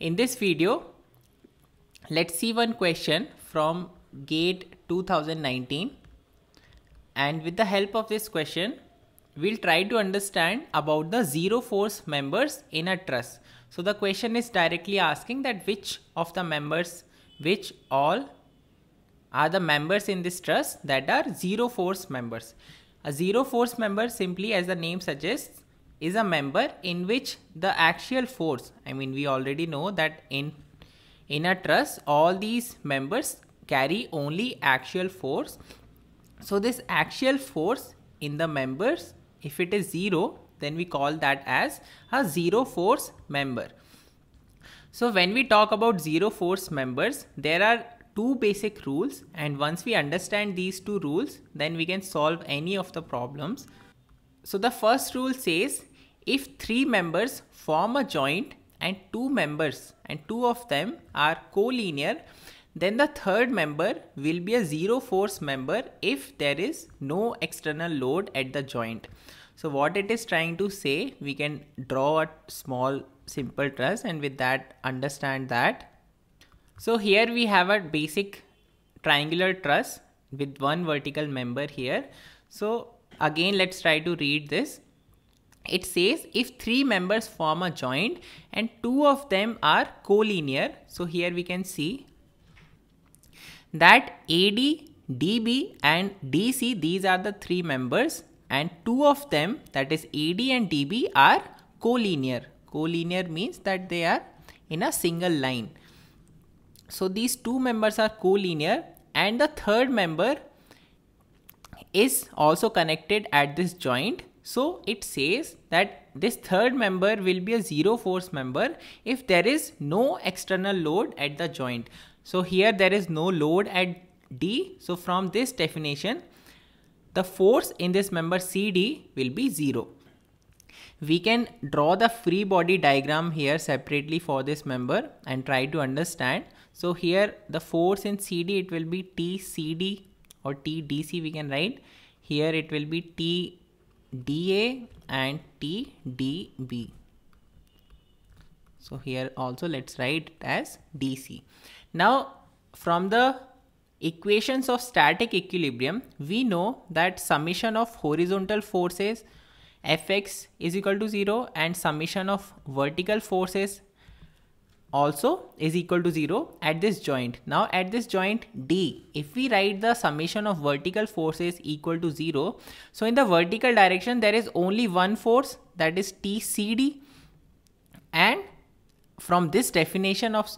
In this video, let's see one question from GATE 2019. And with the help of this question, we'll try to understand about the zero force members in a trust. So the question is directly asking that which of the members, which all are the members in this trust that are zero force members. A zero force member simply as the name suggests is a member in which the axial force, I mean we already know that in, in a truss all these members carry only axial force. So this axial force in the members, if it is zero, then we call that as a zero force member. So when we talk about zero force members, there are two basic rules and once we understand these two rules, then we can solve any of the problems. So the first rule says if three members form a joint and two members and two of them are collinear, then the third member will be a zero force member if there is no external load at the joint. So what it is trying to say, we can draw a small simple truss and with that understand that. So here we have a basic triangular truss with one vertical member here. So again, let's try to read this it says if three members form a joint and two of them are collinear so here we can see that AD DB and DC these are the three members and two of them that is AD and DB are collinear collinear means that they are in a single line so these two members are collinear and the third member is also connected at this joint so it says that this third member will be a zero force member if there is no external load at the joint. So here there is no load at D. So from this definition, the force in this member CD will be zero. We can draw the free body diagram here separately for this member and try to understand. So here the force in CD, it will be TCD or TDC we can write. Here it will be T DA and TDB. So here also let's write it as DC. Now from the equations of static equilibrium, we know that summation of horizontal forces Fx is equal to zero and summation of vertical forces also is equal to 0 at this joint. Now at this joint D, if we write the summation of vertical forces equal to 0, so in the vertical direction there is only one force that is TCD and from this definition of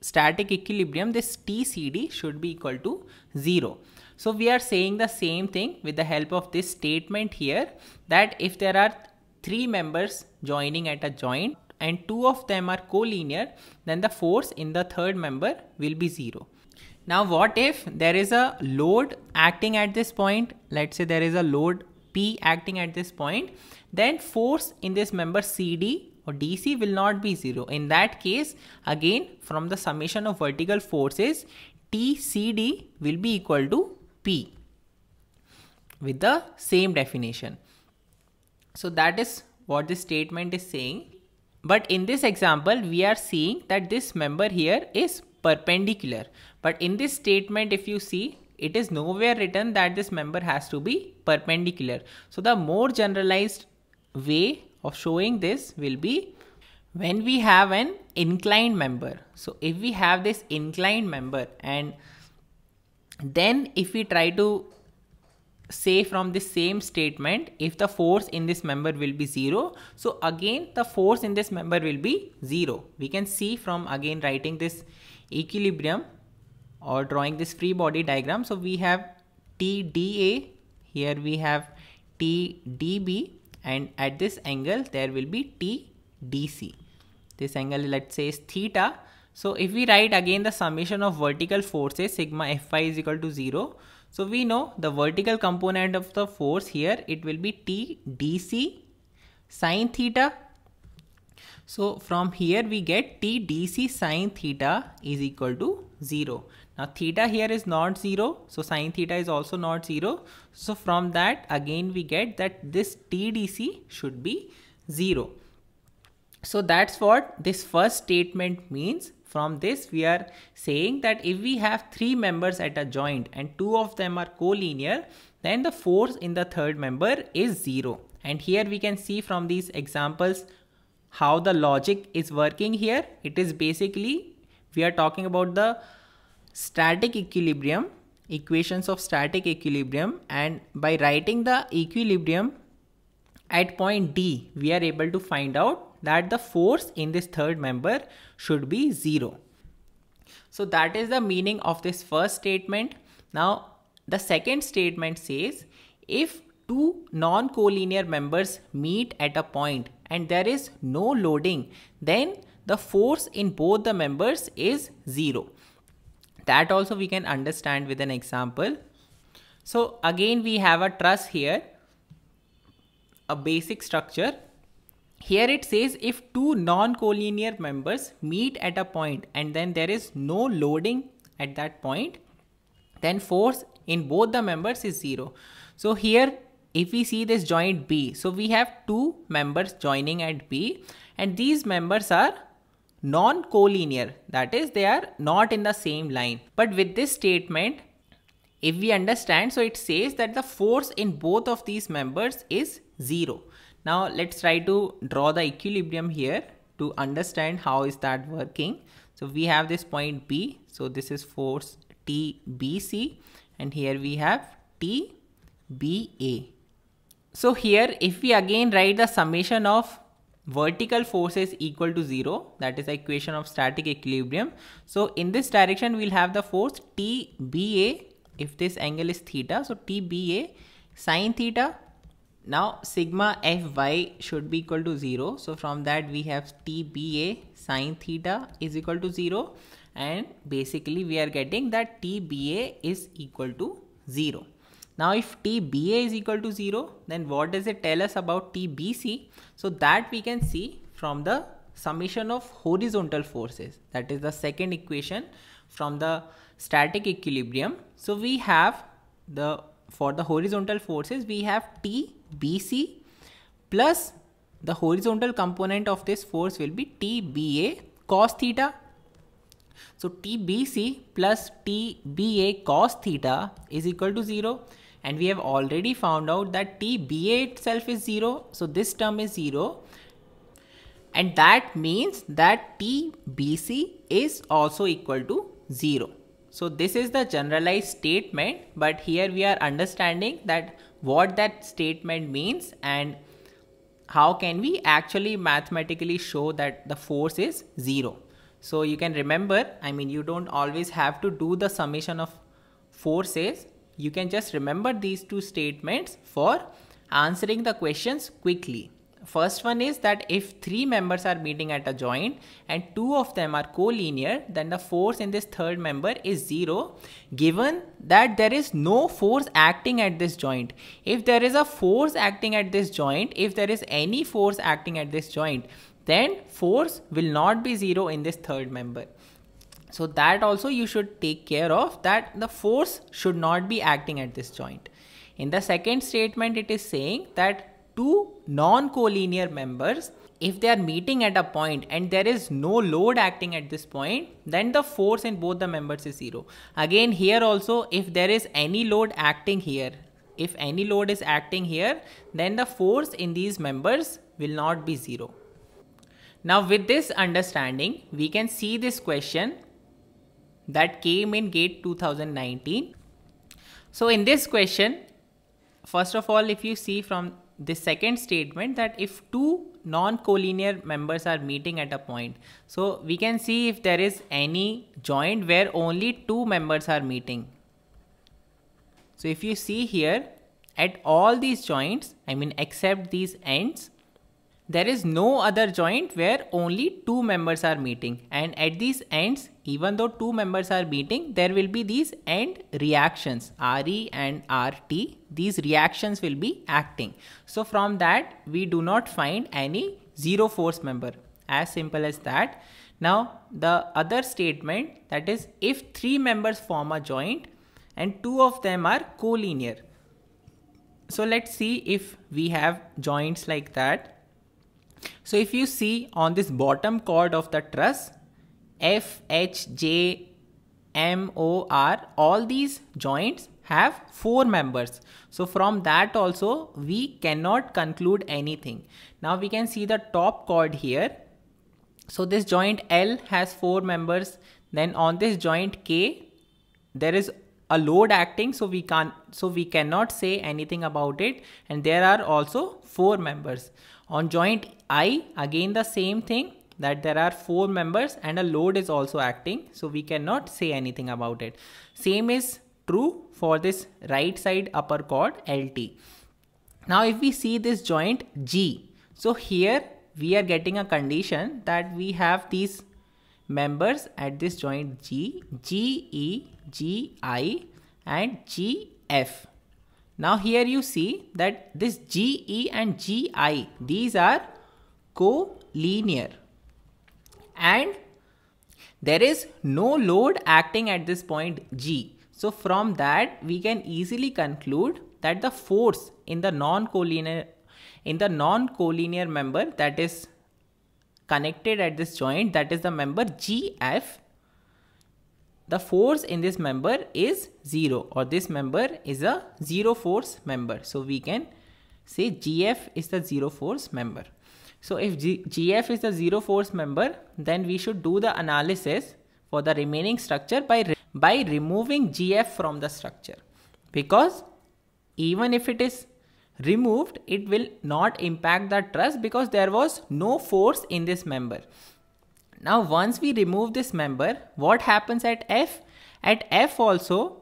static equilibrium this TCD should be equal to 0. So we are saying the same thing with the help of this statement here that if there are three members joining at a joint and two of them are collinear, then the force in the third member will be zero. Now what if there is a load acting at this point, let's say there is a load P acting at this point, then force in this member CD or DC will not be zero. In that case, again from the summation of vertical forces, TCD will be equal to P with the same definition. So that is what this statement is saying. But in this example, we are seeing that this member here is perpendicular. But in this statement, if you see, it is nowhere written that this member has to be perpendicular. So the more generalized way of showing this will be when we have an inclined member. So if we have this inclined member and then if we try to say from the same statement if the force in this member will be 0. So again the force in this member will be 0. We can see from again writing this equilibrium or drawing this free body diagram. So we have TDA, here we have TDB and at this angle there will be TDC. This angle let's say is theta. So if we write again the summation of vertical forces sigma Fy is equal to 0. So we know the vertical component of the force here, it will be T dc sine theta. So from here we get T dc sine theta is equal to 0. Now theta here is not 0. So sine theta is also not 0. So from that again we get that this T dc should be 0. So that's what this first statement means from this, we are saying that if we have three members at a joint and two of them are collinear, then the force in the third member is zero. And here we can see from these examples how the logic is working here. It is basically, we are talking about the static equilibrium, equations of static equilibrium. And by writing the equilibrium at point D, we are able to find out that the force in this third member should be zero. So that is the meaning of this first statement. Now the second statement says if two non-collinear members meet at a point and there is no loading, then the force in both the members is zero. That also we can understand with an example. So again, we have a truss here, a basic structure here it says if two non-collinear members meet at a point and then there is no loading at that point, then force in both the members is zero. So here if we see this joint B, so we have two members joining at B and these members are non-collinear that is they are not in the same line. But with this statement if we understand so it says that the force in both of these members is zero. Now let's try to draw the equilibrium here to understand how is that working. So we have this point B. So this is force TBC and here we have TBA. So here if we again write the summation of vertical forces equal to zero, that is the equation of static equilibrium. So in this direction, we'll have the force TBA if this angle is theta. So TBA sine theta now sigma fy should be equal to 0. So from that we have tba sine theta is equal to 0 and basically we are getting that tba is equal to 0. Now if tba is equal to 0 then what does it tell us about tbc? So that we can see from the summation of horizontal forces that is the second equation from the static equilibrium. So we have the for the horizontal forces, we have TBC plus the horizontal component of this force will be TBA cos theta. So TBC plus TBA cos theta is equal to 0 and we have already found out that TBA itself is 0. So this term is 0 and that means that TBC is also equal to 0. So this is the generalized statement, but here we are understanding that what that statement means and how can we actually mathematically show that the force is zero. So you can remember, I mean, you don't always have to do the summation of forces. You can just remember these two statements for answering the questions quickly. First one is that if three members are meeting at a joint and two of them are collinear, then the force in this third member is zero, given that there is no force acting at this joint. If there is a force acting at this joint, if there is any force acting at this joint, then force will not be zero in this third member. So that also you should take care of that the force should not be acting at this joint. In the second statement, it is saying that two non-collinear members if they are meeting at a point and there is no load acting at this point then the force in both the members is zero again here also if there is any load acting here if any load is acting here then the force in these members will not be zero now with this understanding we can see this question that came in gate 2019 so in this question first of all if you see from the second statement that if two non-collinear members are meeting at a point so we can see if there is any joint where only two members are meeting so if you see here at all these joints i mean except these ends there is no other joint where only two members are meeting and at these ends even though two members are meeting, there will be these end reactions, RE and RT. These reactions will be acting. So from that, we do not find any zero force member. As simple as that. Now, the other statement that is if three members form a joint and two of them are collinear. So let's see if we have joints like that. So if you see on this bottom chord of the truss, F, H, J, M, O, R, all these joints have four members. So from that also we cannot conclude anything. Now we can see the top chord here. So this joint L has four members. Then on this joint K, there is a load acting so we can so we cannot say anything about it and there are also four members on joint i again the same thing that there are four members and a load is also acting. So we cannot say anything about it. Same is true for this right side upper chord LT. Now if we see this joint G, so here we are getting a condition that we have these members at this joint G, GE, GI and GF. Now here you see that this GE and GI, these are collinear and there is no load acting at this point G. So from that we can easily conclude that the force in the non-collinear in the non-collinear member that is connected at this joint that is the member GF the force in this member is 0 or this member is a 0 force member. So we can say GF is the 0 force member. So if G GF is the zero force member, then we should do the analysis for the remaining structure by, re by removing GF from the structure. Because even if it is removed, it will not impact the truss because there was no force in this member. Now once we remove this member, what happens at F? At F also,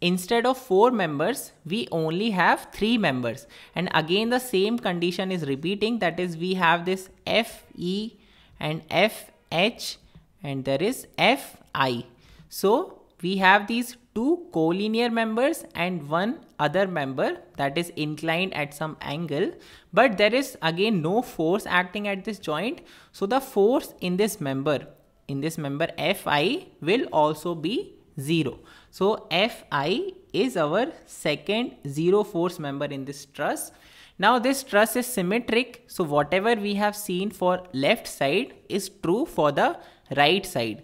instead of 4 members, we only have 3 members. And again, the same condition is repeating. That is, we have this FE and FH and there is FI. So, we have these two collinear members and one other member that is inclined at some angle but there is again no force acting at this joint so the force in this member in this member fi will also be 0. So Fi is our second zero force member in this truss. Now this truss is symmetric. So whatever we have seen for left side is true for the right side.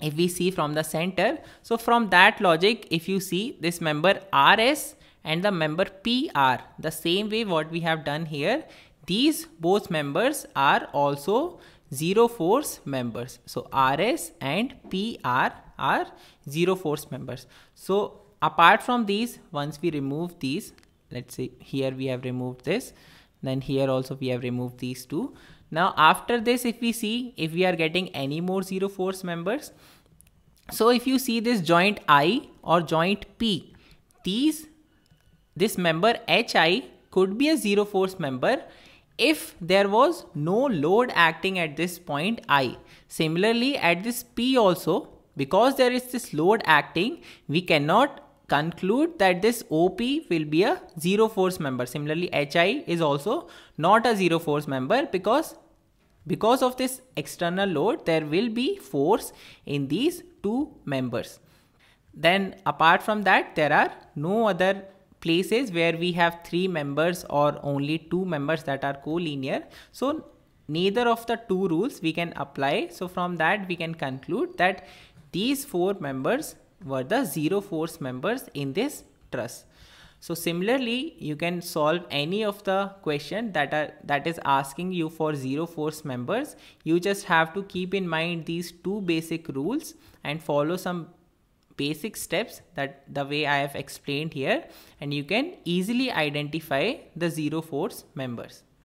If we see from the center. So from that logic, if you see this member Rs and the member PR, the same way what we have done here, these both members are also zero force members. So Rs and PR are zero force members. So apart from these, once we remove these, let's say here we have removed this, then here also we have removed these two. Now after this, if we see if we are getting any more zero force members, so if you see this joint I or joint P, these this member HI could be a zero force member if there was no load acting at this point I. Similarly, at this P also, because there is this load acting, we cannot conclude that this OP will be a zero force member. Similarly, HI is also not a zero force member because because of this external load, there will be force in these two members. Then apart from that, there are no other places where we have three members or only two members that are collinear. So neither of the two rules we can apply. So from that, we can conclude that these four members were the zero force members in this truss. So similarly, you can solve any of the question that are that is asking you for zero force members. You just have to keep in mind these two basic rules and follow some basic steps that the way I have explained here and you can easily identify the zero force members.